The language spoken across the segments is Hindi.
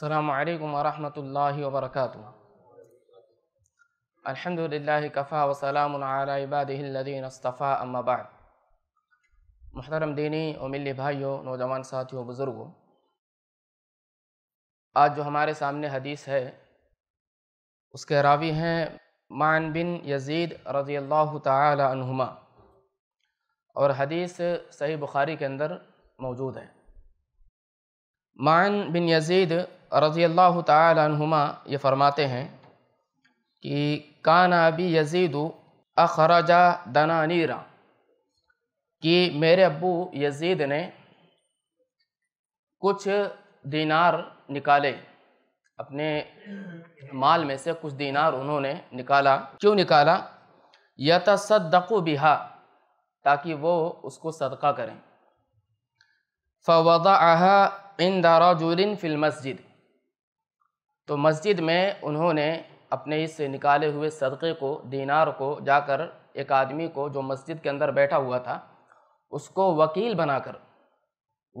السلام عليكم ورحمة الله وبركاته الحمد لله كفى وسلام على عباده الذين اصطفى أما بعد محترम दीनी और मिली भाइयों नौजवान साथियों बुज़ुर्गों आज जो हमारे सामने हदीस है उसके रावी हैं मान बिन यजीद रज़ी अल्लाह तहुमा और हदीस सही बुखारी के अंदर मौजूद है मान बिन यजीद रज़ी अल्लाह तुमा ये फरमाते हैं कि काना अबी यजीद अखराजा दनानीरा कि मेरे अबू यजीद ने कुछ दीनार निकाले अपने माल में से कुछ दीनार उन्होंने निकाला क्यों निकाला यतसदकु बिहा ताकि वो उसको सदका करें फवदा आहा इन दारा जुलिन फिल मस्जिद तो मस्जिद में उन्होंने अपने इस निकाले हुए सदक़े को दीनार को जाकर एक आदमी को जो मस्जिद के अंदर बैठा हुआ था उसको वकील बनाकर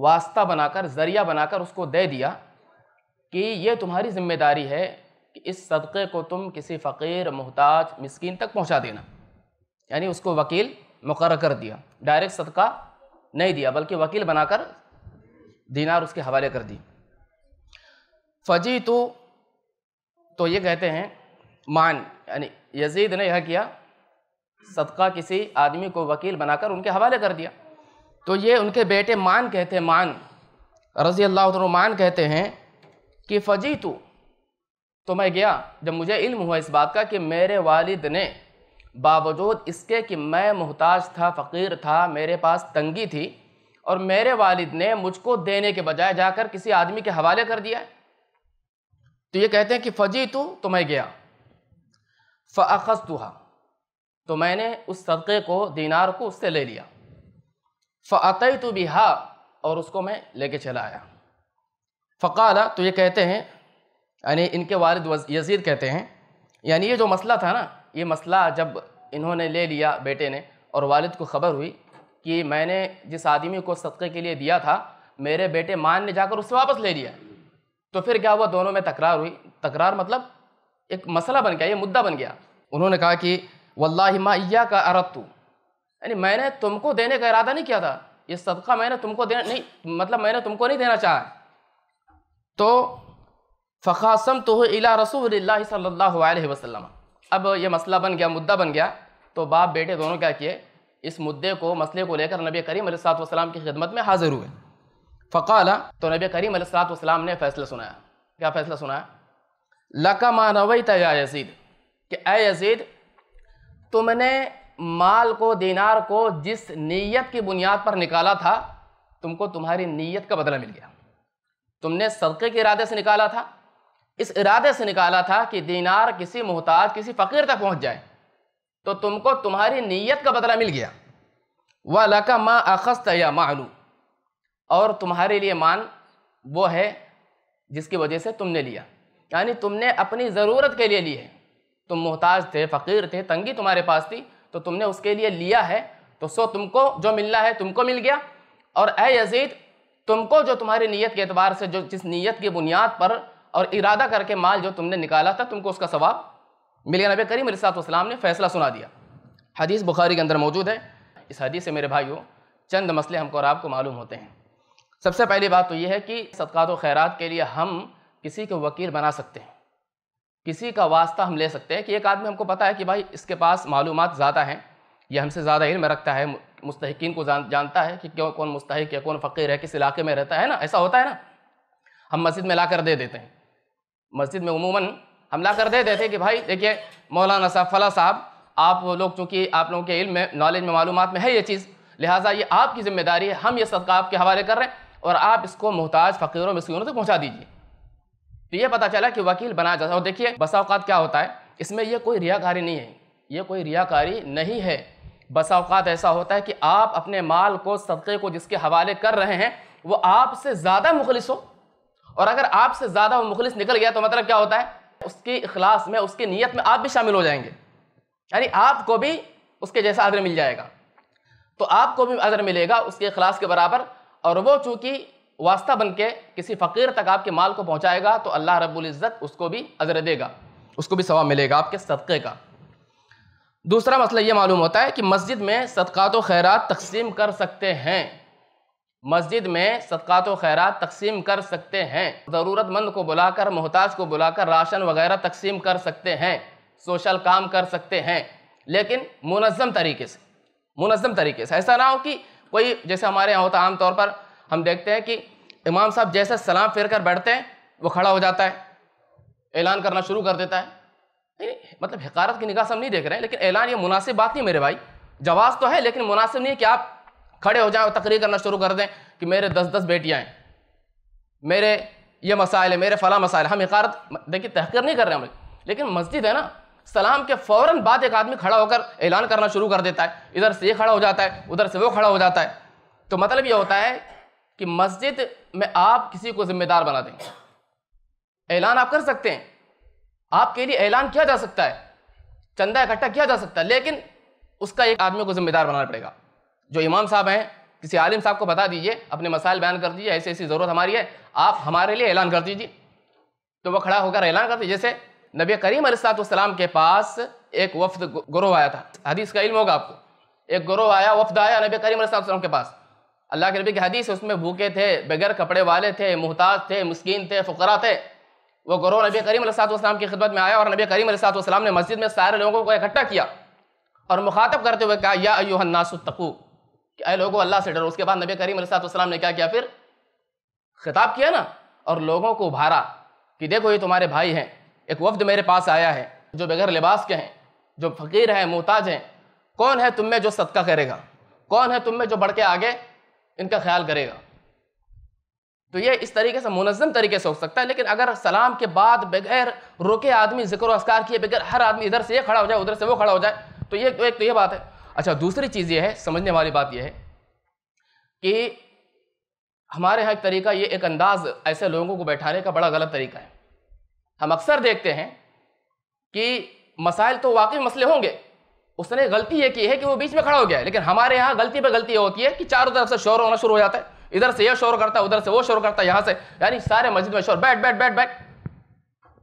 वास्ता बनाकर ज़रिया बनाकर उसको दे दिया कि ये तुम्हारी जिम्मेदारी है कि इस सदक़े को तुम किसी फ़कीर मोहताज मिसकीन तक पहुंचा देना यानी उसको वकील मुकर कर दिया डायरेक्ट सदका नहीं दिया बल्कि वकील बनाकर दीनार उसके हवाले कर दी फजी तो तो ये कहते हैं मान यानी यजीद ने यह किया सदका किसी आदमी को वकील बनाकर उनके हवाले कर दिया तो ये उनके बेटे मान कहते हैं मान रज़ी अल्लाह मान कहते हैं कि फजी तू तो मैं गया जब मुझे इल्म हुआ इस बात का कि मेरे वालिद ने बावजूद इसके कि मैं मोहताज था फ़कीर था मेरे पास तंगी थी और मेरे वालिद ने मुझको देने के बजाय जाकर किसी आदमी के हवाले कर दिया है तो ये कहते हैं कि फजी तो, तो मैं गया फ़ाखस तो मैंने उस सदक़े को दीनार को उससे ले लिया फ़तई तो हा और उसको मैं लेके चला आया फ़काला तो ये कहते हैं यानी इनके वालिद यजीद कहते हैं यानी ये जो मसला था ना ये मसला जब इन्होंने ले लिया बेटे ने और वालिद को ख़बर हुई कि मैंने जिस आदमी को सदक़े के लिए दिया था मेरे बेटे मान ने जाकर उससे वापस ले लिया तो फिर क्या हुआ दोनों में तकरार हुई तकरार मतलब एक मसला बन गया ये मुद्दा बन गया उन्होंने कहा कि वल्लाह माइया का अरतू यानी मैंने तुमको देने का इरादा नहीं किया था ये सदका मैंने तुमको देना नहीं मतलब मैंने तुमको नहीं देना चाहा तो फ़ासम तो इला रसूल सल्ला वसलम अब ये मसला बन गया मुद्दा बन गया तो बाप बेटे दोनों क्या किए इस मुद्दे को मसले को लेकर नबी करीम सलाम की खिदमत में हाजिर हुए फ़काला तो नबी करीम सलाम ने फ़ैसला सुनाया क्या फ़ैसला सुनाया लका मानवई या यजीद कि ए यजीद तुमने माल को दीनार को जिस नीयत की बुनियाद पर निकाला था तुमको तुम्हारी नीयत का बदला मिल गया तुमने सदक़े के इरादे से निकाला था इस इरादे से निकाला था कि दीनार किसी मोहताज किसी फ़कीर तक पहुँच जाए तो तुमको तुम्हारी नीयत का बदला मिल गया वह लका माँ अखस्त या मालू और तुम्हारे लिए मान वो है जिसकी वजह से तुमने लिया यानी तुमने अपनी ज़रूरत के लिए लिए तुम मोहताज थे फ़कीर थे तंगी तुम्हारे पास थी तो तुमने उसके लिए लिया है तो सो तुमको जो मिलना है तुमको मिल गया और ए यजीद तुमको जो तुम्हारी नीयत के अतबार से जो जिस नीयत की बुनियाद पर और इरादा करके माल जो तुमने निकाला था तुमको उसका सवाब मिल गया नबी करीम इस्लाम ने फैसला सुना दिया हदीस बुखारी के अंदर मौजूद है इस हदीस से मेरे भाइयों चंद मसले हमको और आपको मालूम होते हैं सबसे पहली बात तो यह है कि सदक़ात खैरात के लिए हम किसी के वकील बना सकते हैं किसी का वास्ता हम ले सकते हैं कि एक आदमी हमको पता है कि भाई इसके पास मालूम ज़्यादा हैं यह हमसे ज़्यादा इल्म रखता है मुस्तकिन को जान, जानता है कि क्यों कौन मुस्तक है कौन फ़कीर है किस इलाके में रहता है ना ऐसा होता है ना हम मस्जिद में ला कर दे देते हैं मस्जिद में उमूमन हम ला कर दे देते हैं कि भाई देखिए मौलाना साहब फला साहब आप लोग चूँकि आप लोगों के इल्म में नॉलेज में मालूम में है ये चीज़ लिहाजा ये आपकी ज़िम्मेदारी है हम ये सदका आपके हवाले कर रहे हैं और आप इसको मोहताज फ़कीरों मस्किनों तक पहुँचा दीजिए तो ये पता चला कि वकील बनाया जाता है और देखिए बसाओकात क्या होता है इसमें यह कोई रियाकारी नहीं है ये कोई रियाकारी नहीं है बसाओकात ऐसा होता है कि आप अपने माल को सदक़े को जिसके हवाले कर रहे हैं वो आपसे ज़्यादा मुखलिस हो और अगर आपसे ज़्यादा वो मुखलिस निकल गया तो मतलब क्या होता है उसकी अखलास में उसकी नीयत में आप भी शामिल हो जाएंगे यानी आपको भी उसके जैसा अदर मिल जाएगा तो आपको भी अदर मिलेगा उसके अखलास के बराबर और वो चूँकि वास्ता बन के किसी फ़कीर तक आपके माल को पहुँचाएगा तो अल्लाह इज़्ज़त उसको भी अजर देगा उसको भी सवाब मिलेगा आपके सदक़े का दूसरा मसला ये मालूम होता है कि मस्जिद में सदक़ात खैरात तकसीम कर सकते हैं मस्जिद में सदक़ात खैरात तकसीम कर सकते हैं ज़रूरतमंद को बुलाकर मोहताज को बुलाकर राशन वगैरह तकसीम कर सकते हैं सोशल काम कर सकते हैं लेकिन मुनज़म तरीके से मुनज़म तरीके से ऐसा ना हो कि कोई जैसे हमारे यहाँ होता है आमतौर पर हम देखते हैं कि इमाम साहब जैसे सलाम फेर कर बैठते हैं वो खड़ा हो जाता है ऐलान करना शुरू कर देता है नहीं मतलब हकारत की निगाह से हम नहीं देख रहे हैं लेकिन ऐलान ये मुनासिब बात नहीं मेरे भाई जवाब तो है लेकिन मुनासिब नहीं है कि आप खड़े हो जाए और तकरीर करना शुरू कर दें कि मेरे दस दस बेटियाँ हैं मेरे ये मसाइल है मेरे फ़ला मसाइल हम हकारत देखिए तहकीर नहीं कर रहे हम लेकिन मस्जिद है ना सलाम के फौरन बाद एक आदमी खड़ा होकर ऐलान करना शुरू कर देता है इधर से ये खड़ा हो जाता है उधर से वो खड़ा हो जाता है तो मतलब ये होता है कि मस्जिद में आप किसी को जिम्मेदार बना दें ऐलान आप कर सकते हैं आपके लिए ऐलान किया जा सकता है चंदा इकट्ठा किया जा सकता है लेकिन उसका एक आदमी को जिम्मेदार बनाना पड़ेगा जो इमाम साहब हैं किसी आलिम साहब को बता दीजिए अपने मसाइल बयान कर दीजिए ऐसी ऐसी ज़रूरत हमारी है आप हमारे लिए ऐलान कर दीजिए तो वह खड़ा होकर ऐलान कर दीजिए जैसे नबी करीम अलैहिस्सलाम के पास एक वफ्द गुरोह आया था हदीस का इल्म होगा आपको एक गुरोह आया वफ्द आया नबी करीम अलैहिस्सलाम के पास अल्लाह के नबी की हदीस उसमें भूखे थे बगैर कपड़े वाले थे मोहताज थे मुस्किन थे फ़करा थे वो गुरोह नबी करीम अलैहिस्सलाम की खिदमत में आया और नबी करीम अलैहिस्सलाम ने मस्जिद में सारे लोगों को इकट्ठा किया और मुखातब करते हुए कहा या अयोहन्नासतकू कि अरे लोगों अल्लाह से डरो उसके बाद नबी करीम अलैहिस्सलाम ने क्या किया फिर खिताब किया ना और लोगों को उभारा कि देखो ये तुम्हारे भाई हैं एक वफ्द मेरे पास आया है जो बगैर लिबास के हैं जो फ़कीर हैं मोहताज हैं कौन है तुम में जो सदका करेगा कौन है तुम में जो बढ़ के आगे इनका ख्याल करेगा तो ये इस तरीके से मुनज़म तरीके से हो सकता है लेकिन अगर सलाम के बाद बगैर रुके आदमी जिक्र असकार किए बगैर हर आदमी इधर से ये खड़ा हो जाए उधर से वो खड़ा हो जाए तो ये तो एक तो ये बात है अच्छा दूसरी चीज़ ये है समझने वाली बात यह है कि हमारे यहाँ एक तरीका ये एक अंदाज़ ऐसे लोगों को बैठाने का बड़ा गलत तरीका है हम अक्सर देखते हैं कि मसाइल तो वाकई मसले होंगे उसने गलती ये की है कि वो बीच में खड़ा हो गया लेकिन हमारे यहाँ गलती पर गलती होती है कि चारों तरफ से शोर होना शुरू हो जाता है इधर से यह शोर करता है उधर से वो शोर करता है यहाँ से यानी सारे मस्जिद में शोर बैठ बैठ बैठ बैठ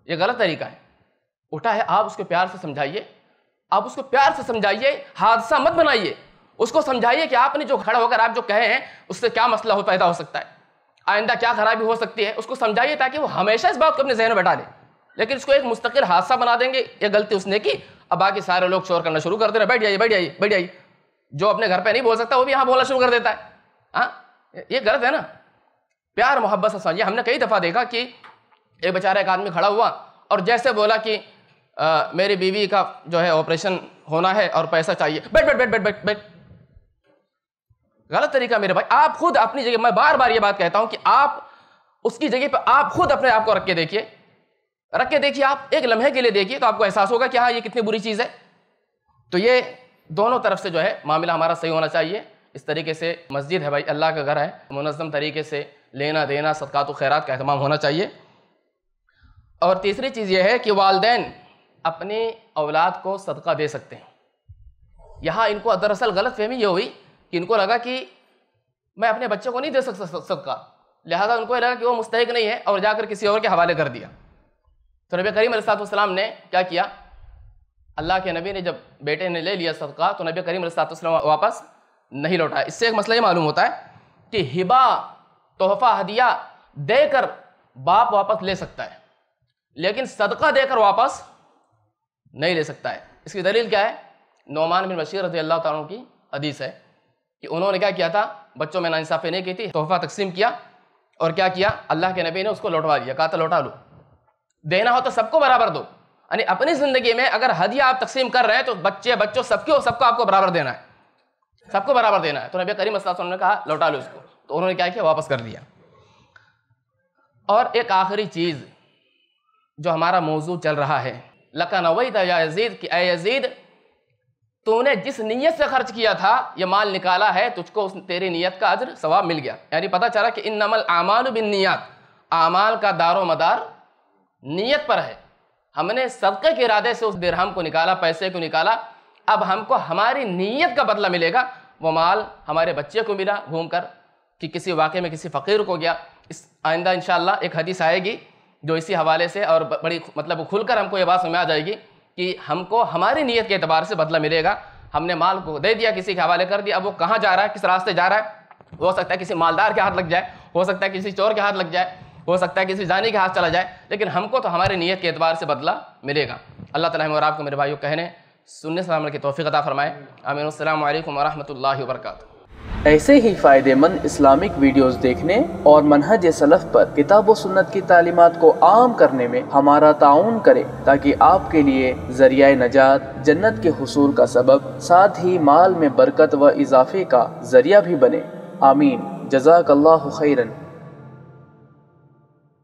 ये गलत तरीका है उठा है आप उसको प्यार से समझाइए आप उसको प्यार से समझाइए हादसा मत बनाइए उसको समझाइए कि आपने जो खड़ा होकर आप जो कहे हैं उससे क्या मसला हो पैदा हो सकता है आइंदा क्या खराबी हो सकती है उसको समझाइए ताकि वो हमेशा इस बात को अपने जहन में बैठा दें लेकिन इसको एक मुस्तकिल हादसा बना देंगे ये गलती उसने की अब बाकी सारे लोग शोर करना शुरू कर दे रहे बैठ जाइए बैठ जाइए बैठ जाइए जो अपने घर पे नहीं बोल सकता वो भी यहाँ बोलना शुरू कर देता है हाँ ये गलत है ना प्यार मोहब्बत से समझिए हमने कई दफ़ा देखा कि एक बेचारा एक आदमी खड़ा हुआ और जैसे बोला कि आ, मेरी बीवी का जो है ऑपरेशन होना है और पैसा चाहिए बैठ बैठ बैठ बैठ बैठ बैठ गलत तरीका मेरे भाई आप खुद अपनी जगह मैं बार बार ये बात कहता हूँ कि आप उसकी जगह पर आप खुद अपने आप को रख के देखिए रख के देखिए आप एक लम्हे के लिए देखिए तो आपको एहसास होगा कि हाँ ये कितनी बुरी चीज़ है तो ये दोनों तरफ से जो है मामला हमारा सही होना चाहिए इस तरीके से मस्जिद है भाई अल्लाह का घर है मुनज़म तरीके से लेना देना सदक़ात तो खैरात का अहतमाम होना चाहिए और तीसरी चीज़ यह है कि वालदे अपनी औलाद को सदका दे सकते हैं यहाँ इनको दरअसल गलत फहमी ये हुई कि इनको लगा कि मैं अपने बच्चे को नहीं दे सकता सदका लिहाजा उनको लगा कि वो मुस्तक नहीं है और जाकर किसी और के हवाले कर दिया तो नबी करीम सलाम ने क्या किया अल्लाह के नबी ने जब बेटे ने ले लिया सदका तो नबी करीम सलाम वापस नहीं लौटा इससे एक मसला ये मालूम होता है कि हिबा तोहफा हदिया देकर बाप वापस ले सकता है लेकिन सदका देकर वापस नहीं ले सकता है इसकी दलील क्या है नौमान बिन बशीर रजी अल्लाह तुम की हदीस है कि उन्होंने क्या किया था बच्चों में नासाफ़ी नहीं की थी तोहफ़ा तकसीम किया और क्या किया अल्लाह के नबी ने उसको लौटवा दिया कहा था लौटा लो देना हो तो सबको बराबर दो यानी अपनी ज़िंदगी में अगर हदिया आप तकसीम कर रहे हैं तो बच्चे बच्चों सबको सबको आपको बराबर देना है सबको बराबर देना है तो नबी करीम वसल्लम ने कहा लौटा लो उसको तो उन्होंने क्या किया वापस कर दिया और एक आखिरी चीज़ जो हमारा मौजू चल रहा है लका नवई था या यजीद कि अजीद तूने जिस नीयत से खर्च किया था ये माल निकाला है तुझको उस तेरी नीयत का अजर सवाब मिल गया यानी पता चला कि इन नमल आमाल बिन नियत आमाल का दारो मदार नीयत पर है हमने सदक़े के इरादे से उस दिरहम को निकाला पैसे को निकाला अब हमको हमारी नीयत का बदला मिलेगा वो माल हमारे बच्चे को मिला घूम कर कि किसी वाक़े में किसी फ़कीर को गया इस आइंदा इन एक हदीस आएगी जो इसी हवाले से और बड़ी मतलब खुलकर हमको ये बात समझ आ जाएगी कि हमको हमारी नीयत के अतबार से बदला मिलेगा हमने माल को दे दिया किसी के हवाले कर दिया अब वो कहाँ जा रहा है किस रास्ते जा रहा है हो सकता है किसी मालदार के हाथ लग जाए हो सकता है किसी चोर के हाथ लग जाए हो सकता है किसी जानी के हाथ चला जाए लेकिन हमको तो हमारी नीयत के एतबार से बदला मिलेगा अल्लाह ताला और आपको मेरे भाइयों कहने सुनने सलाम की तोफ़ी अता फ़रमाए आमीन अल्लाम वरहमल वर्का ऐसे ही फ़ायदेमंद इस्लामिक वीडियोस देखने और मनहज सलफ़ पर किताब सुन्नत की तालीमत को आम करने में हमारा ताउन करें ताकि आपके लिए जरिया नजात जन्नत के हसूल का सबब साथ ही माल में बरकत व इजाफे का जरिया भी बने आमीन जजाक खैरन